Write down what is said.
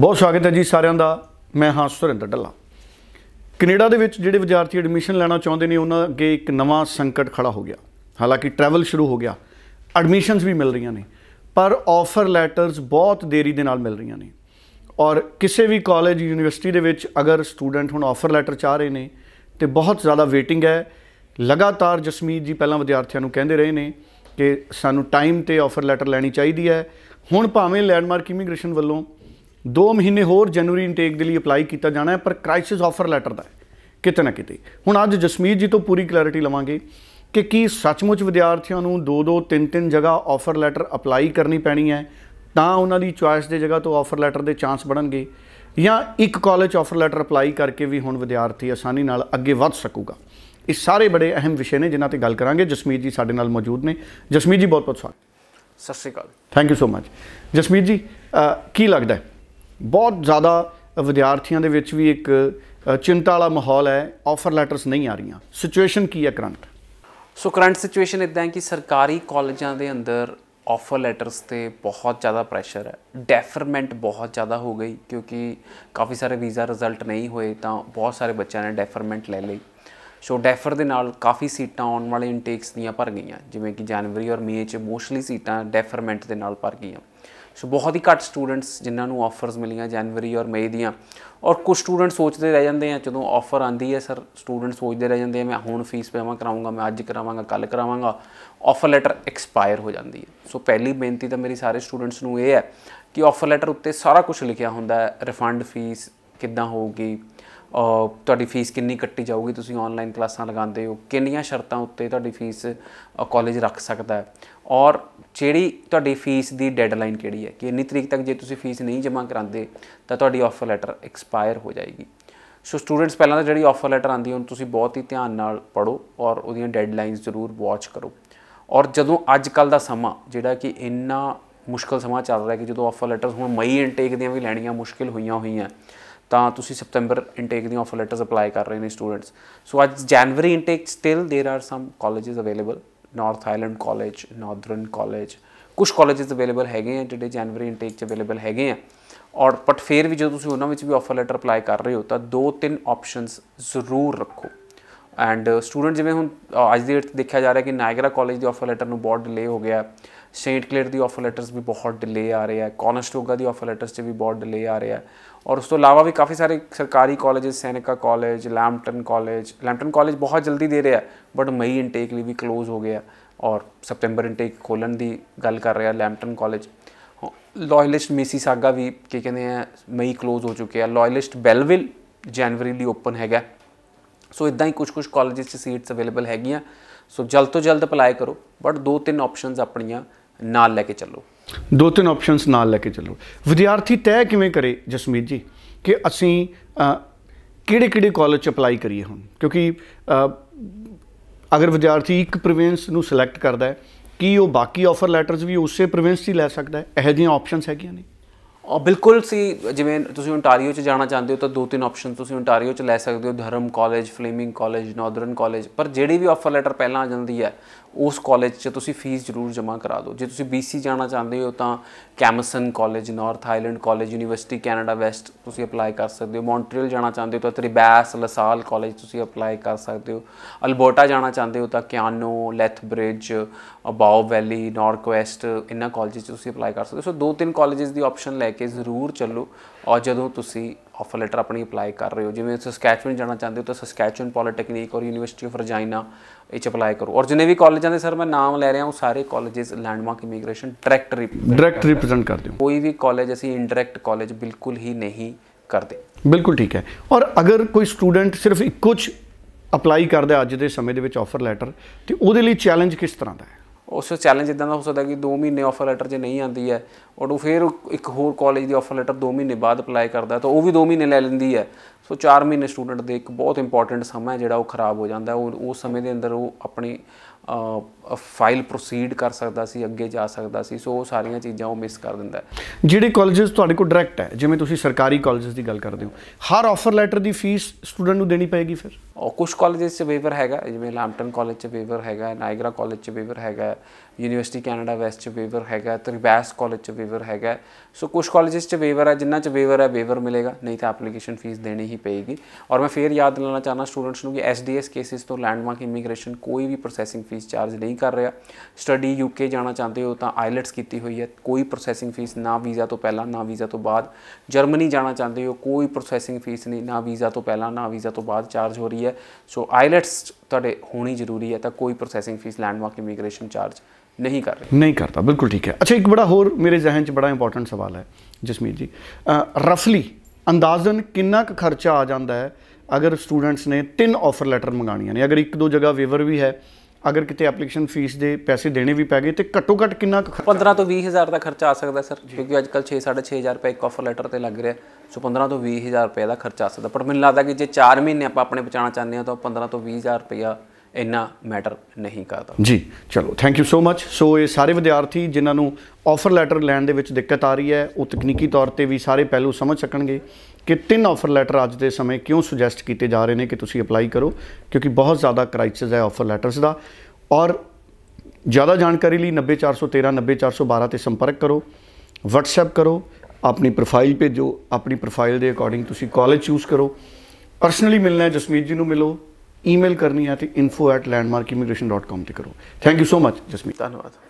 ਬਹੁਤ ਸਵਾਗਤ ਹੈ ਜੀ ਸਾਰਿਆਂ ਦਾ ਮੈਂ ਹਾਂ ਸੁਰਿੰਦਰ ਢੱਲਾ ਕੈਨੇਡਾ ਦੇ ਵਿੱਚ ਜਿਹੜੇ ਵਿਦਿਆਰਥੀ ਐਡਮਿਸ਼ਨ ਲੈਣਾ ਚਾਹੁੰਦੇ ਨੇ ਉਹਨਾਂ ਅੱਗੇ ਇੱਕ ਨਵਾਂ ਸੰਕਟ ਖੜਾ ਹੋ ਗਿਆ ਹਾਲਾਂਕਿ ਟਰੈਵਲ ਸ਼ੁਰੂ ਹੋ ਗਿਆ ਐਡਮਿਸ਼ਨਸ ਵੀ ਮਿਲ ਰਹੀਆਂ ਨੇ ਪਰ ਆਫਰ ਲੈਟਰਸ ਬਹੁਤ ਦੇਰੀ ਦੇ ਨਾਲ ਮਿਲ ਰਹੀਆਂ ਨੇ ਔਰ ਕਿਸੇ ਵੀ ਕਾਲਜ ਯੂਨੀਵਰਸਿਟੀ ਦੇ ਵਿੱਚ ਅਗਰ ਸਟੂਡੈਂਟ ਹੁਣ ਆਫਰ ਲੈਟਰ ਚਾਹ ਰਹੇ ਨੇ ਤੇ ਬਹੁਤ ਜ਼ਿਆਦਾ ਵੇਟਿੰਗ ਹੈ ਲਗਾਤਾਰ ਜਸਮੀਤ ਜੀ ਪਹਿਲਾਂ ਵਿਦਿਆਰਥੀਆਂ ਨੂੰ ਕਹਿੰਦੇ ਰਹੇ ਨੇ ਕਿ ਸਾਨੂੰ ਟਾਈਮ ਤੇ ਆਫਰ ਲੈਟਰ ਲੈਣੀ ਚਾਹੀਦੀ ਹੈ ਹੁਣ ਭਾਵੇਂ ਲੈਂਡਮਾਰਕ ਇਮੀਗ੍ਰੇਸ਼ਨ ਵੱਲੋਂ 2 ਮਹੀਨੇ ਹੋਰ ਜਨੂਅਰੀ ਇਨਟੇਕ ਦੇ ਲਈ ਅਪਲਾਈ ਕੀਤਾ ਜਾਣਾ ਹੈ ਪਰ ਕ੍ਰਾਈਸਿਸ ਆਫਰ ਲੈਟਰ ਦਾ ਕਿਤੇ ਨਾ ਕਿਤੇ ਹੁਣ ਅੱਜ ਜਸਮੀਤ ਜੀ ਤੋਂ ਪੂਰੀ ਕਲੈਰਿਟੀ ਲਵਾਂਗੇ ਕਿ ਕੀ ਸੱਚਮੁੱਚ ਵਿਦਿਆਰਥੀਆਂ ਨੂੰ 2-2 3-3 ਜਗ੍ਹਾ ਆਫਰ ਲੈਟਰ ਅਪਲਾਈ ਕਰਨੀ ਪੈਣੀ ਹੈ ਤਾਂ ਉਹਨਾਂ ਦੀ ਚੁਆਇਸ ਦੇ ਜਗ੍ਹਾ ਤੋਂ ਆਫਰ ਲੈਟਰ ਦੇ ਚਾਂਸ ਬਣਨਗੇ ਜਾਂ ਇੱਕ ਕਾਲਜ ਆਫਰ ਲੈਟਰ ਅਪਲਾਈ ਕਰਕੇ ਵੀ ਹੁਣ ਵਿਦਿਆਰਥੀ ਆਸਾਨੀ ਨਾਲ ਅੱਗੇ ਵੱਧ ਸਕੂਗਾ ਇਹ ਸਾਰੇ ਬੜੇ ਅਹਿਮ ਵਿਸ਼ੇ ਨੇ ਜਿਨ੍ਹਾਂ ਤੇ ਗੱਲ ਕਰਾਂਗੇ ਜਸਮੀਤ ਜੀ ਸਾਡੇ ਨਾਲ ਮੌਜੂਦ ਨੇ ਜਸਮੀਤ ਜੀ ਬਹੁਤ ਬਹੁਤ ਸਵਾਗਤ ਸਤਿ ਸ਼੍ਰੀ ਅਕਾਲ thank you so much Jasmeet ji ਕੀ ਲੱਗਦਾ ਹੈ ਬਹੁਤ ਜ਼ਿਆਦਾ ਵਿਦਿਆਰਥੀਆਂ ਦੇ ਵਿੱਚ ਵੀ ਇੱਕ ਚਿੰਤਾ ਵਾਲਾ ਮਾਹੌਲ ਹੈ ਆਫਰ ਲੈਟਰਸ ਨਹੀਂ ਆ ਰਹੀਆਂ ਸਿਚੁਏਸ਼ਨ ਕੀ ਹੈ ਕਰੰਟ ਸੋ ਕਰੰਟ ਸਿਚੁਏਸ਼ਨ ਇਦਾਂ ਹੈ ਕਿ ਸਰਕਾਰੀ ਕਾਲਜਾਂ ਦੇ ਅੰਦਰ ਆਫਰ ਲੈਟਰਸ ਤੇ ਬਹੁਤ ਜ਼ਿਆਦਾ ਪ੍ਰੈਸ਼ਰ ਹੈ ਡੈਫਰਮੈਂਟ ਬਹੁਤ ਜ਼ਿਆਦਾ ਹੋ ਗਈ ਕਿਉਂਕਿ ਕਾਫੀ ਸਾਰੇ ਵੀਜ਼ਾ ਰਿਜ਼ਲਟ ਨਹੀਂ ਹੋਏ ਤਾਂ ਬਹੁਤ ਸਾਰੇ ਬੱਚਿਆਂ ਨੇ ਡੈਫਰਮੈਂਟ ਲੈ ਲਈ ਸੋ ਡੈਫਰ ਦੇ ਨਾਲ ਕਾਫੀ ਸੀਟਾਂ ਆਉਣ ਵਾਲੇ ਇਨਟੇਕਸ ਦੀਆਂ ਭਰ ਗਈਆਂ ਜਿਵੇਂ ਕਿ ਜਨਵਰੀ ਔਰ ਮਈ ਚ ਮੋਸਟਲੀ ਸੀਟਾਂ ਡੈਫਰਮੈਂਟ ਦੇ ਨਾਲ ਭਰ ਗਈਆਂ ਸੋ ਬਹੁਤ ਹੀ ਘੱਟ ਸਟੂਡੈਂਟਸ ਜਿਨ੍ਹਾਂ ਨੂੰ ਆਫਰਸ ਮਿਲੀਆਂ ਜਨਵਰੀ ਔਰ ਮਈ ਦੀਆਂ ਔਰ ਕੁਝ ਸਟੂਡੈਂਟ ਸੋਚਦੇ ਰਹਿ ਜਾਂਦੇ ਆ ਜਦੋਂ ਆਫਰ ਆਂਦੀ ਹੈ ਸਰ ਸਟੂਡੈਂਟ ਸੋਚਦੇ ਰਹਿ ਜਾਂਦੇ ਆ ਮੈਂ ਹੁਣ ਫੀਸ ਪੇਮੈਂਟ ਕਰਾਉਂਗਾ ਮੈਂ ਅੱਜ ਕਰਾਵਾਂਗਾ ਕੱਲ ਕਰਾਵਾਂਗਾ ਆਫਰ ਲੈਟਰ ਐਕਸਪਾਇਰ ਹੋ ਜਾਂਦੀ ਹੈ ਸੋ ਪਹਿਲੀ ਬੇਨਤੀ ਤਾਂ ਮੇਰੀ ਸਾਰੇ ਸਟੂਡੈਂਟਸ ਨੂੰ ਇਹ ਹੈ ਕਿ ਆਫਰ ਲੈਟਰ ਉੱਤੇ ਸਾਰਾ ਕੁਝ ਲਿਖਿਆ ਹੁੰਦਾ ਹੈ ਰਿਫੰਡ ਫੀਸ ਕਿੱਦਾਂ ਹੋਊਗੀ ਤੁਹਾਡੀ ਫੀਸ ਕਿੰਨੀ ਕੱਟੀ ਜਾਊਗੀ ਤੁਸੀਂ ਆਨਲਾਈਨ ਕਲਾਸਾਂ ਲਗਾਉਂਦੇ ਹੋ ਕਿੰਨੀਆਂ ਸ਼ਰਤਾਂ ਉੱਤੇ ਤੁਹਾਡੀ ਫੀਸ ਕਾਲਜ ਰੱਖ ਸਕਦਾ ਹੈ ਔਰ ਜਿਹੜੀ ਤੁਹਾਡੀ ਫੀਸ ਦੀ ਡੈਡਲਾਈਨ ਕਿਹੜੀ ਹੈ ਕਿ ਇੰਨੀ ਤਰੀਕ ਤੱਕ ਜੇ ਤੁਸੀਂ ਫੀਸ ਨਹੀਂ ਜਮ੍ਹਾਂ ਕਰਾਉਂਦੇ ਤਾਂ ਤੁਹਾਡੀ ਆਫਰ ਲੈਟਰ ਐਕਸਪਾਇਰ ਹੋ ਜਾਏਗੀ ਸੋ ਸਟੂਡੈਂਟਸ ਪਹਿਲਾਂ ਤਾਂ ਜਿਹੜੀ ਆਫਰ ਲੈਟਰ ਆਂਦੀ ਉਹਨੂੰ ਤੁਸੀਂ ਬਹੁਤ ਹੀ ਧਿਆਨ ਨਾਲ ਪੜੋ ਔਰ ਉਹਦੀਆਂ ਡੈਡਲਾਈਨਸ ਜ਼ਰੂਰ ਵਾਚ ਕਰੋ ਔਰ ਜਦੋਂ ਅੱਜ ਕੱਲ ਦਾ ਸਮਾਂ ਜਿਹੜਾ ਕਿ ਇੰਨਾ ਮੁਸ਼ਕਲ ਸਮਾਂ ਚੱਲ ਰਿਹਾ ਹੈ ਕਿ ਜਦੋਂ ਆਫਰ ਲੈਟਰਸ ਹੁਣ ਮਈ ਇਨਟੇਕ ਦੀਆਂ ਵੀ ਲੈਣੀਆਂ ਮੁਸ਼ਕਲ ਹੋਈਆਂ ਹੋਈਆਂ ਤਾਂ ਤੁਸੀਂ ਸਪਟੈਂਬਰ ਇਨਟੇਕ ਦੀਆਂ ਆਫਰ ਲੈਟਰਸ ਅਪਲਾਈ ਕਰ ਰਹੇ ਨੇ ਸਟੂਡੈਂਟਸ ਸੋ ਅੱਜ January intake still there are some colleges available North Island College Northern College ਕੁਝ ਕਾਲਜਸ ਅਵੇਲੇਬਲ ਹੈਗੇ ਆ ਜਿਹੜੇ ਜਨਵਰੀ ਇਨਟੇਕ ਚ ਅਵੇਲੇਬਲ ਹੈਗੇ ਆ ਔਰ ਪਰ ਫੇਰ ਵੀ ਜੇ ਤੁਸੀਂ ਉਹਨਾਂ ਵਿੱਚ ਵੀ ਆਫਰ ਲੈਟਰ ਅਪਲਾਈ ਕਰ ਰਹੇ ਹੋ ਤਾਂ ਦੋ ਤਿੰਨ ਆਪਸ਼ਨਸ ਜ਼ਰੂਰ ਰੱਖੋ ਐਂਡ ਸਟੂਡੈਂਟ ਜਿਵੇਂ ਹੁਣ ਅੱਜ ਦੇ ਡੇਟ ਦੇਖਿਆ ਜਾ ਰਿਹਾ ਕਿ ਨਾਇਗਰਾ ਕਾਲਜ ਦੀ ਆਫਰ ਲੈਟਰ ਨੂੰ ਬਹੁਤ ਡਿਲੇ ਹੋ ਗਿਆ ਸੇਂਟ ਕਲੇਅਰ ਦੀ ਆਫਰ ਲੈਟਰਸ ਵੀ ਬਹੁਤ ਡਿਲੇ ਆ ਰਹੇ ਆ ਕੋਨਸਟੋਗਾ ਦੀ ਆਫਰ ਲੈਟਰਸ ਤੇ ਵੀ ਬਹੁਤ ਡਿਲੇ ਆ ਰਹੇ ਆ ਔਰ ਉਸ ਤੋਂ ਇਲਾਵਾ ਵੀ ਕਾਫੀ ਸਾਰੇ ਸਰਕਾਰੀ colleges Seneca College Lambton College Lambton College ਬਹੁਤ ਜਲਦੀ ਦੇ ਰਿਹਾ ਬਟ ਮਈ ਇਨਟੇਕ ਲਈ ਵੀ ক্লোਜ਼ ਹੋ ਗਿਆ ਔਰ ਸਪਟੈਂਬਰ ਇਨਟੇਕ ਖੋਲਣ ਦੀ ਗੱਲ ਕਰ ਰਿਹਾ ਲੈਂਪਟਨ ਕਾਲਜ ਲਾਇਲਿਸਟ ਸਾਗਾ ਵੀ ਕੀ ਕਹਿੰਦੇ ਆ ਮਈ ক্লোਜ਼ ਹੋ ਚੁੱਕੇ ਆ ਲਾਇਲਿਸਟ ਬੈਲਵਿਲ ਜਨਵਰੀ ਲਈ ਓਪਨ ਹੈਗਾ ਸੋ ਇਦਾਂ ਹੀ ਕੁਝ-ਕੁਝ ਕਾਲਜਸ 'ਚ ਸੀਟਸ ਅਵੇਲੇਬਲ ਹੈਗੀਆਂ ਸੋ ਜਲਦ ਤੋਂ ਜਲਦ ਅਪਲਾਈ ਕਰੋ ਬਟ ਦੋ ਤਿੰਨ ਆਪਸ਼ਨਸ ਆਪਣੀਆਂ ਨਾਲ ਲੈ ਕੇ ਚੱਲੋ ਦੋ ਤਿੰਨ ਆਪਸ਼ਨਸ ਨਾਲ ਲੈ ਕੇ ਚੱਲੋ ਵਿਦਿਆਰਥੀ ਤੈਅ ਕਿਵੇਂ ਕਰੇ ਜਸਮੀਤ ਜੀ ਕਿ ਅਸੀਂ ਕਿਹੜੇ ਕਿਹੜੇ ਕਾਲਜ ਚ ਅਪਲਾਈ ਕਰੀਏ ਹੁਣ ਕਿਉਂਕਿ ਅਗਰ ਵਿਦਿਆਰਥੀ ਇੱਕ ਪ੍ਰੋਵਿੰਸ ਨੂੰ ਸਿਲੈਕਟ ਕਰਦਾ ਹੈ ਕੀ ਉਹ ਬਾਕੀ ਆਫਰ ਲੈਟਰਸ ਵੀ ਉਸੇ ਪ੍ਰੋਵਿੰਸ ਦੀ ਲੈ ਸਕਦਾ ਹੈ ਇਹੋ ਜਿਹੀਆਂ ਆਪਸ਼ਨਸ ਹੈਗੀਆਂ ਨੇ ਉਹ ਬਿਲਕੁਲ ਸੀ ਜਿਵੇਂ ਤੁਸੀਂ ਓਨਟਾਰੀਓ ਚ ਜਾਣਾ ਚਾਹੁੰਦੇ ਹੋ ਤਾਂ ਦੋ ਤਿੰਨ ਆਪਸ਼ਨ ਤੁਸੀਂ ਓਨਟਾਰੀਓ ਚ ਲੈ ਸਕਦੇ ਹੋ Durham College Fleming College Northern College ਪਰ ਜਿਹੜੀ ਵੀ ਆਫਰ ਲੈਟਰ ਪਹਿਲਾਂ ਆ ਜਾਂਦੀ ਹੈ ਉਸ ਕਾਲਜ 'ਚ ਤੁਸੀਂ ਫੀਸ ਜ਼ਰੂਰ ਜਮ੍ਹਾਂ ਕਰਾ ਦਿਓ ਜੇ ਤੁਸੀਂ BC ਜਾਣਾ ਚਾਹੁੰਦੇ ਹੋ ਤਾਂ Camosun College North Island College University Canada West ਤੁਸੀਂ ਅਪਲਾਈ ਕਰ ਸਕਦੇ ਹੋ ਮੌਂਟਰੀਅਲ ਜਾਣਾ ਚਾਹੁੰਦੇ ਹੋ ਤਾਂ ਤ੍ਰਿਬੈਸ ਲਸਾਲ ਕਾਲਜ ਤੁਸੀਂ ਅਪਲਾਈ ਕਰ ਸਕਦੇ ਹੋ ਅਲਬਰਟਾ ਜਾਣਾ ਚਾਹੁੰਦੇ ਹੋ ਤਾਂ ਕਿਆਨੋ ਲੈਥਬ੍ਰਿਜ ਅਬਾਓ ਵੈਲੀ ਨਾਰਕਵੈਸਟ ਇਹਨਾਂ ਕਾਲਜਸ 'ਚ ਤੁਸੀਂ ਅਪਲਾਈ ਕਰ ਸਕਦੇ ਹੋ ਸੋ ਦੋ ਤਿੰਨ ਕਾਲਜਸ ਦੀ ਆਪਸ਼ਨ ਲੈ ਕੇ ਜ਼ਰੂਰ ਚੱਲੋ ਔਰ ਜਦੋਂ ਤੁਸੀਂ ਆਫਰ ਲੈਟਰ ਆਪਣੀ ਅਪਲਾਈ ਕਰ ਰਹੇ ਹੋ ਜਿਵੇਂ ਤੁਸੀਂ ਸਕੈਚਵਨ ਜਾਣਾ ਚਾਹੁੰਦੇ ਹੋ ਤਾਂ Saskatchewan Polytechnic or University of Regina ਇਹ ਚ ਅਪਲਾਈ ਕਰੋ ਔਰ ਜਿੰਨੇ ਵੀ ਕਾਲਜਾਂ ਦੇ ਸਰ ਮੈਂ ਨਾਮ ਲੈ ਰਿਹਾ ਹਾਂ ਉਹ ਸਾਰੇ colleges Landmark Immigration direct direct represent ਕਰਦੇ ਹੋ ਕੋਈ ਵੀ ਕਾਲਜ ਅਸੀਂ ਇਨਡਾਇਰੈਕਟ ਕਾਲਜ ਬਿਲਕੁਲ ਹੀ ਨਹੀਂ ਕਰਦੇ ਬਿਲਕੁਲ ਠੀਕ ਹੈ ਔਰ ਅਗਰ ਕੋਈ ਸਟੂਡੈਂਟ ਸਿਰਫ ਇੱਕੋ ਚ ਅਪਲਾਈ ਕਰਦਾ ਅੱਜ ਦੇ ਸਮੇਂ ਦੇ ਵਿੱਚ ਆਫਰ ਲੈਟਰ ਤੇ ਉਹਦੇ ਲਈ ਚੈਲੰਜ ਕਿਸ ਤਰ੍ਹਾਂ ਦਾ ਹੈ ਉਸ ਚੈਲੰਜ ਇਦਾਂ ਦਾ ਹੋ ਸਕਦਾ ਕਿ 2 ਮਹੀਨੇ ਆਫਰ ਲੈਟਰ ਜੇ ਨਹੀਂ ਆਂਦੀ ਹੈ ਉਹ ਫਿਰ ਇੱਕ ਹੋਰ ਕਾਲਜ ਦੀ ਆਫਰ ਲੈਟਰ 2 ਮਹੀਨੇ ਬਾਅਦ ਅਪਲਾਈ ਕਰਦਾ ਤਾਂ ਉਹ ਵੀ 2 ਮਹੀਨੇ ਲੈ ਲੈਂਦੀ ਹੈ ਸੋ 4 ਮਹੀਨੇ ਸਟੂਡੈਂਟ ਦੇ ਇੱਕ ਬਹੁਤ ਇੰਪੋਰਟੈਂਟ ਸਮਾਂ ਹੈ ਜਿਹੜਾ ਉਹ ਖਰਾਬ ਹੋ ਜਾਂਦਾ ਉਹ ਉਸ ਸਮੇਂ ਦੇ ਅੰਦਰ ਉਹ ਆਪਣੀ ਫਾਈਲ ਪ੍ਰੋਸੀਡ ਕਰ ਸਕਦਾ ਸੀ ਅੱਗੇ ਜਾ ਸਕਦਾ ਸੀ ਸੋ ਉਹ ਸਾਰੀਆਂ ਚੀਜ਼ਾਂ ਉਹ ਮਿਸ ਕਰ ਦਿੰਦਾ ਜਿਹੜੇ ਕਾਲਜਸ ਤੁਹਾਡੇ ਕੋਲ ਡਾਇਰੈਕਟ ਹੈ ਜਿਵੇਂ ਤੁਸੀਂ ਸਰਕਾਰੀ ਕਾਲਜਸ ਦੀ ਗੱਲ ਕਰਦੇ ਹੋ ਹਰ ਆਫਰ ਲੈਟਰ ਦੀ ਫੀਸ ਸਟੂਡੈਂਟ ਨੂੰ ਦੇਣੀ ਪਏਗੀ ਫਿਰ ਕੁਝ ਕਾਲਜਸ 'ਚ ਵੇਵਰ ਹੈਗਾ ਜਿਵੇਂ ਲੈਂਪਟਨ ਕਾਲਜ 'ਚ ਵੇਵਰ ਹੈਗਾ ਨਾਇਗਰਾ ਕਾਲਜ 'ਚ ਵੇਵਰ ਹੈਗਾ ਯੂਨੀਵਰਸਿਟੀ ਕੈਨੇਡਾ ਵੈਸਟ 'ਚ ਵੇਵਰ ਹੈਗਾ ਤ੍ਰਿਬੈਸ ਕਾਲਜ 'ਚ ਵੇਵਰ ਹੈਗਾ ਸੋ ਕੁਝ ਕਾਲਜਸ 'ਚ ਵੇਵਰ ਹੈ ਜਿਨ੍ਹਾਂ 'ਚ ਵੇਵਰ ਹੈ ਵੇਵਰ ਮਿਲੇਗਾ ਨਹੀਂ ਤਾਂ ਐਪਲੀਕੇਸ਼ਨ ਫੀਸ ਦੇਣੀ ਹੀ ਪਏਗੀ ਔਰ ਮੈਂ ਫੇਰ ਯਾਦ ਦਿਲਾਉਣਾ ਚਾਹਨਾ ਸਟੂਡੈਂਟਸ ਨੂੰ ਕਿ ਐਸਡੀਐਸ ਕੇਸਿਸ ਤੋਂ ਲੈਂਡਮਾਰਕ ਇਮੀਗ੍ਰੇਸ਼ਨ ਕੋਈ ਵੀ ਪ੍ਰੋਸੈਸਿੰਗ ਫੀਸ ਚਾਰਜ ਨਹੀਂ ਕਰ ਰਿਹਾ ਸਟੱਡੀ ਯੂਕੇ ਜਾਣਾ ਚਾਹੁੰਦੇ ਹੋ ਤਾਂ ਆਇਲਟਸ ਕੀਤੀ ਹੋਈ ਹੈ ਕੋਈ ਪ੍ਰੋਸੈਸਿੰਗ ਫੀਸ ਨਾ ਵੀਜ਼ਾ ਤੋਂ ਪਹਿਲਾਂ ਨਾ ਵੀਜ਼ਾ ਤੋਂ ਬਾਅਦ ਜਰਮਨੀ ਜਾਣਾ ਚਾਹੁੰਦੇ ਹੋ ਕੋਈ ਪ੍ਰੋਸੈਸਿੰਗ ਫੀਸ ਨਹੀਂ ਨਾ ਵੀਜ਼ਾ ਤੋਂ ਪਹਿਲਾਂ ਨਾ ਵੀਜ਼ਾ ਤੋਂ ਬਾਅਦ ਚਾਰਜ ਹੋ ਰਹੀ ਹੈ ਸੋ ਆਇਲਟਸ ਤੁਹਾਡੇ ਹੋਣੀ ਜ਼ਰੂਰੀ ਹੈ ਤਾਂ ਕੋਈ processing fees Landmark Immigration charge ਨਹੀਂ ਕਰ ਰਹੇ ਨਹੀਂ ਕਰਦਾ ਬਿਲਕੁਲ ਠੀਕ ਹੈ ਅੱਛਾ ਇੱਕ ਬੜਾ ਹੋਰ ਮੇਰੇ ਜ਼ਿਹਨ 'ਚ ਬੜਾ ਇੰਪੋਰਟੈਂਟ ਸਵਾਲ ਹੈ ਜਸਮੀਤ ਜੀ ਰਫਲੀ ਅੰਦਾਜ਼ਨ ਕਿੰਨਾ ਕੁ ਖਰਚਾ ਆ ਜਾਂਦਾ ਹੈ ਅਗਰ ਸਟੂਡੈਂਟਸ ਨੇ ਤਿੰਨ ਆਫਰ ਲੈਟਰ ਮੰਗਾਣੀਆਂ ਨੇ ਅਗਰ ਇੱਕ ਦੋ ਜਗ੍ਹਾ ਵੇਵਰ ਵੀ ਹੈ ਅਗਰ ਕਿਤੇ ਐਪਲੀਕੇਸ਼ਨ ਫੀਸ ਦੇ ਪੈਸੇ ਦੇਣੇ ਵੀ ਪੈ ਗਏ ਤੇ ਘੱਟੋ ਘੱਟ ਕਿੰਨਾ ਕੁ ਖਰਚਾ 15 ਤੋਂ 20000 ਦਾ ਖਰਚਾ ਆ ਸਕਦਾ ਸਰ ਕਿਉਂਕਿ ਅੱਜ ਕੱਲ 6 6500 ਰੁਪਏ ਇੱਕ ਆਫਰ ਲੈਟਰ ਤੇ ਲੱਗ ਰਿਹਾ ਸੋ 15 ਤੋਂ 20000 ਰੁਪਏ ਦਾ ਖਰਚਾ ਆ ਸਕਦਾ ਪਰ ਮੈਨੂੰ ਲੱਗਦਾ ਕਿ ਜੇ 4 ਮਹੀਨੇ ਆਪਾਂ ਆਪਣੇ ਬਚਾਉਣਾ ਚਾਹੁੰਦੇ ਹਾਂ ਤਾਂ 15 ਤੋਂ 20000 ਰੁਪਇਆ ਇੰਨਾ ਮੈਟਰ ਨਹੀਂ ਕਰਦਾ ਜੀ ਚਲੋ ਥੈਂਕ ਯੂ ਸੋ ਮੱਚ ਸੋ ਇਹ ਸਾਰੇ ਵਿਦਿਆਰਥੀ ਜਿਨ੍ਹਾਂ ਨੂੰ ਆਫਰ ਲੈਟਰ ਲੈਣ ਦੇ ਵਿੱਚ ਦਿੱਕਤ ਆ ਰਹੀ ਹੈ ਉਹ ਤਕਨੀਕੀ ਤੌਰ ਤੇ ਵੀ ਸਾਰੇ ਪਹਿਲੂ ਸਮਝ ਸਕਣਗੇ ਕਿ ਤਿੰਨ ਆਫਰ ਲੈਟਰ ਅੱਜ ਦੇ ਸਮੇਂ ਕਿਉਂ ਸੁਜੈਸਟ ਕੀਤੇ ਜਾ ਰਹੇ ਨੇ ਕਿ ਤੁਸੀਂ ਅਪਲਾਈ ਕਰੋ ਕਿਉਂਕਿ ਬਹੁਤ ਜ਼ਿਆਦਾ ਕ੍ਰਾਈਸਿਸ ਹੈ ਆਫਰ ਲੈਟਰਸ ਦਾ ਔਰ ਜ਼ਿਆਦਾ ਜਾਣਕਾਰੀ ਲਈ 90413 90412 ਤੇ ਸੰਪਰਕ ਕਰੋ WhatsApp ਕਰੋ ਆਪਣੀ ਪ੍ਰੋਫਾਈਲ ਭੇਜੋ ਆਪਣੀ ਪ੍ਰੋਫਾਈਲ ਦੇ ਅਕੋਰਡਿੰਗ ਤੁਸੀਂ ਕਾਲਜ ਚੂਜ਼ ਕਰੋ ਪਰਸਨਲੀ ਮਿਲਣਾ ਹੈ ਜਸਮੀਤ ਜੀ ਨੂੰ ਮਿਲੋ ਈਮੇਲ ਕਰਨੀ ਹੈ ਤੇ info@landmarkimmigration.com ਤੇ ਕਰੋ thank you so much Jasmeet ਧੰਨਵਾਦ